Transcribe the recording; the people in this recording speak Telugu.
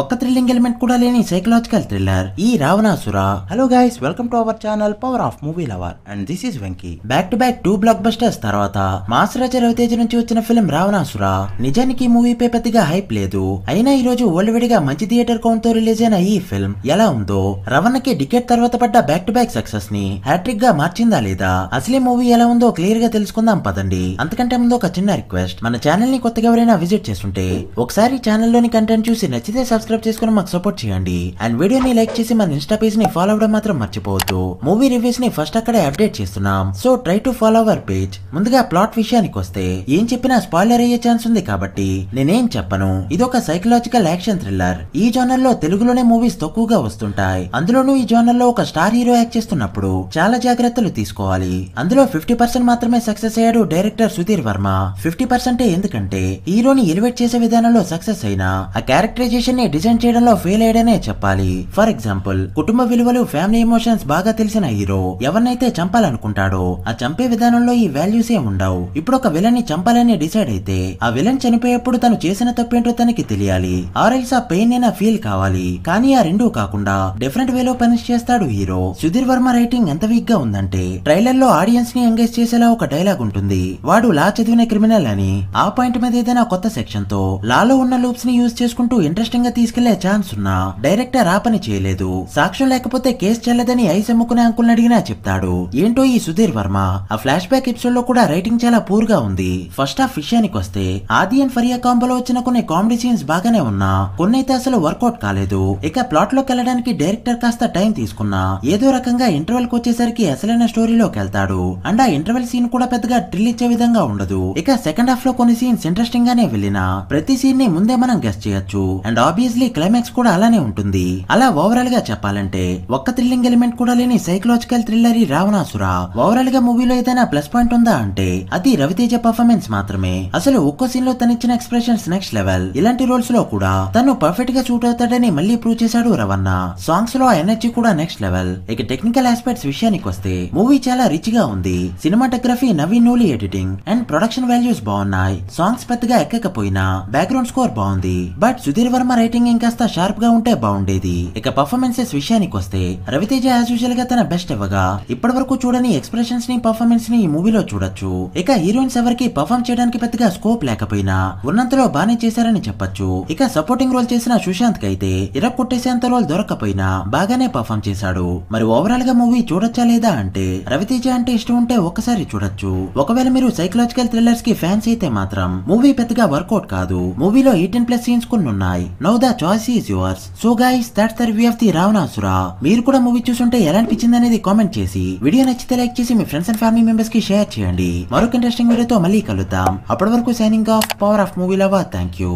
ఒక్క థ్రిల్లింగ్ ఎలిమెంట్ కూడా లేని సైకలాజికల్ థ్రిల్లర్ ఈ Ravanasura hello guys welcome to our channel power of movie lover and this is Venky back to back two blockbusters తర్వాత మాస్ రాజ రవితేజ నుంచి వచ్చిన ఫిల్మ్ రావణాసుర నిజానికి మూవీ పై పెద్దగా హైప్ లేదు అయినా ఈ రోజు వరల్డ్ వైడ్ గా మంచి థియేటర్ కౌంట్ తో రిలీజ్ అయిన ఈ ఫిల్మ్ ఎలా ఉందో రవణకి డికెట్ తర్వాత పడ్డ బ్యాక్ టు బ్యాక్ సక్సెస్ ని హ్యాట్రిక్ గా మార్చిందా లేదా అసలే మూవీ ఎలా ఉందో క్లియర్ గా తెలుసుకుందాం పదండి అంతకంటే ముందు ఒక చిన్న రిక్వెస్ట్ మన ఛానల్ ని కొత్తగా ఎవరైనా విజిట్ చేస్తుంటే ఒకసారి ఛానల్ లోని కంటెంట్ చూసి నచ్చితే సబ్స్క్రైబ్ చేసుకుని మాకు సపోర్ట్ చేయండి అండ్ వీడియోని లైక్ చేసి మన ఇన్స్టా పేజ్ ని ఫాలో అవడం మాత్రం మర్చిపోవద్దు మూవీ రివ్యూస్ ని ఫస్ట్ అక్కడే అప్డేట్ చేస్తున్నాం so try to follow our page ముందుగా ప్లాట్ విషయానికి వస్తే ఏం చెప్పినా స్పాయిలర్ అయ్యే ఛాన్స్ ఉంది కాబట్టి నేనేం చెప్పను ఇది ఒక సైకలాజికల్ యాక్షన్ థ్రిల్లర్ ఈ జోనర్ లో తెలుగులోనే మూవీస్ తక్కువగా వస్తుంటాయి అందులోనూ ఈ జోనర్ లో ఒక స్టార్ హీరో యాక్ట్ చేస్తున్నప్పుడు చాలా జాగ్రత్తలు తీసుకోవాలి అందులో ఫిఫ్టీ పర్సెంట్ మాత్రమే సక్సెస్ అయ్యాడు డైరెక్టర్ సుధీర్ వర్మ ఫిఫ్టీ పర్సెంటే ఎందుకంటే హీరోని ఎలివేట్ చేసే విధానంలో సక్సెస్ అయినా ఆ క్యారెక్టరైజేషన్ ని ని డిజైన్ చేయడంలో ఫెయిల్ అయ్యాడనే చెప్పాలి ఫర్ ఎగ్జాంపుల్ కుటుంబ విలువలు ఫ్యామిలీ ఎమోషన్స్ బాగా తెలిసిన హీరో ఎవరినైతే చంపాలనుకుంటాడో ఆ చంపే విధానంలో ఈ వాల్యూస్ ఏ ఉండవు ఇప్పుడు ఒక విలన్ ని చంపాలని డిసైడ్ అయితే ఆ విలన్ చనిపోయేప్పుడు తను చేసిన తప్పేంటో తనకి తెలియాలి ఆర్ఎల్స్ ఆ పెయిన్ అయినా ఫీల్ కావాలి కానీ ఆ రెండూ కాకుండా డిఫరెంట్ వేలో పనిష్ చేస్తాడు హీరో సుధీర్ వర్మ రైటింగ్ ఎంత వీక్ గా ఉందంటే ట్రైలర్ లో ఆడియన్స్ ని ఎంగేజ్ చేసేలా ఒక డైలాగ్ ఉంటుంది వాడు లా చదివిన క్రిమినల్ అని ఆ పాయింట్ మీద ఏదైనా కొత్త సెక్షన్ తో లాలో ఉన్న లూప్స్ ని యూజ్ చేసుకుంటూ ఇంట్రెస్టింగ్ తీసుకెళ్లే ఛాన్స్ ఉన్నా డైరెక్టర్ ఆ పని చేయలేదు సాక్ష్యం లేకపోతే కేసు చెల్లదని ఐస్ అమ్ముకునే అంకుల్ని అడిగినా చెప్తాడు ఏంటో ఈ సుధీర్ వర్మ ఆ ఫ్లాష్ బ్యాక్ ఎపిసోడ్ లో కూడా రైటింగ్ చాలా పూర్ గా ఉంది ఫస్ట్ హాఫ్ విషయానికి వస్తే ఆది అండ్ ఫరియా కాంబోలో వచ్చిన కొన్ని కామెడీ సీన్స్ బాగానే ఉన్నా కొన్ని అయితే అసలు వర్కౌట్ కాలేదు ఇక ప్లాట్ లోకి వెళ్ళడానికి డైరెక్టర్ కాస్త టైం తీసుకున్నా ఏదో రకంగా ఇంటర్వెల్ కి వచ్చేసరికి అసలైన స్టోరీలోకి వెళ్తాడు అండ్ ఆ ఇంటర్వెల్ సీన్ కూడా పెద్దగా డ్రిల్ ఇచ్చే విధంగా ఉండదు ఇక సెకండ్ హాఫ్ లో కొన్ని సీన్స్ ఇంట్రెస్టింగ్ గానే వెళ్ళినా ప్రతి సీన్ ని ముందే మనం గెస్ట్ చేయొచ్చు అండ్ ఆబ్వియస్ ఆబ్వియస్లీ క్లైమాక్స్ కూడా అలానే ఉంటుంది అలా ఓవరాల్ గా చెప్పాలంటే ఒక్క థ్రిల్లింగ్ ఎలిమెంట్ కూడా లేని సైకలాజికల్ థ్రిల్లర్ ఈ రావణాసుర ఓవరాల్ గా మూవీలో ఏదైనా ప్లస్ పాయింట్ ఉందా అంటే అది రవితేజ పర్ఫార్మెన్స్ మాత్రమే అసలు ఒక్కో సీన్ లో తనిచ్చిన ఎక్స్ప్రెషన్స్ నెక్స్ట్ లెవెల్ ఇలాంటి రోల్స్ లో కూడా తను పర్ఫెక్ట్ గా షూట్ అవుతాడని మళ్ళీ ప్రూవ్ చేశాడు రవణ సాంగ్స్ లో ఎనర్జీ కూడా నెక్స్ట్ లెవెల్ ఇక టెక్నికల్ ఆస్పెక్ట్స్ విషయానికి వస్తే మూవీ చాలా రిచ్ గా ఉంది cinematography Naveen Nooli editing and production values బాగున్నాయి సాంగ్స్ పెద్దగా ఎక్కకపోయినా బ్యాక్గ్రౌండ్ స్కోర్ బాగుంది but Sudheer Varma writing ఇంకాస్త షార్ప్ గా ఉంటే బాగుండేది ఇక పర్ఫార్మెన్సెస్ విషయానికి వస్తే రవితేజ యాజ్ యూజువల్ గా తన బెస్ట్ ఇవ్వగా ఇప్పటి వరకు చూడని ఎక్స్ప్రెషన్స్ ని పర్ఫార్మెన్స్ ని ఈ మూవీలో చూడొచ్చు ఇక హీరోయిన్స్ ఎవరికి పర్ఫామ్ చేయడానికి పెద్దగా స్కోప్ లేకపోయినా ఉన్నంతలో బానే చేశారని చెప్పొచ్చు ఇక సపోర్టింగ్ రోల్ చేసిన సుశాంత్ కైతే ఇరక్ కొట్టేసేంత రోల్ దొరకపోయినా బాగానే పర్ఫామ్ చేశాడు మరి ఓవరాల్ గా మూవీ చూడొచ్చా లేదా అంటే రవితేజ అంటే ఇష్టం ఉంటే ఒక్కసారి చూడొచ్చు ఒకవేళ మీరు సైకలాజికల్ థ్రిల్లర్స్ కి ఫ్యాన్స్ అయితే మాత్రం మూవీ పెద్దగా వర్కౌట్ కాదు మూవీలో ఎయిటీన్ ప్లస్ సీన్స్ కొన్ని ఉన్నాయి now the choice is yours so guys that's their view of the Ravanasura మీరు కూడా మూవీ చూసుంటే ఎలా అనిపించింది అనేది కామెంట్ చేసి వీడియో నచ్చితే లైక్ చేసి మీ ఫ్రెండ్స్ అండ్ ఫ్యామిలీ మెంబర్స్ కి షేర్ చేయండి మరొక ఇంట్రెస్టింగ్ వీడియోతో మళ్ళీ కలుద్దాం అప్పటి వరకు signing off power of movie love thank you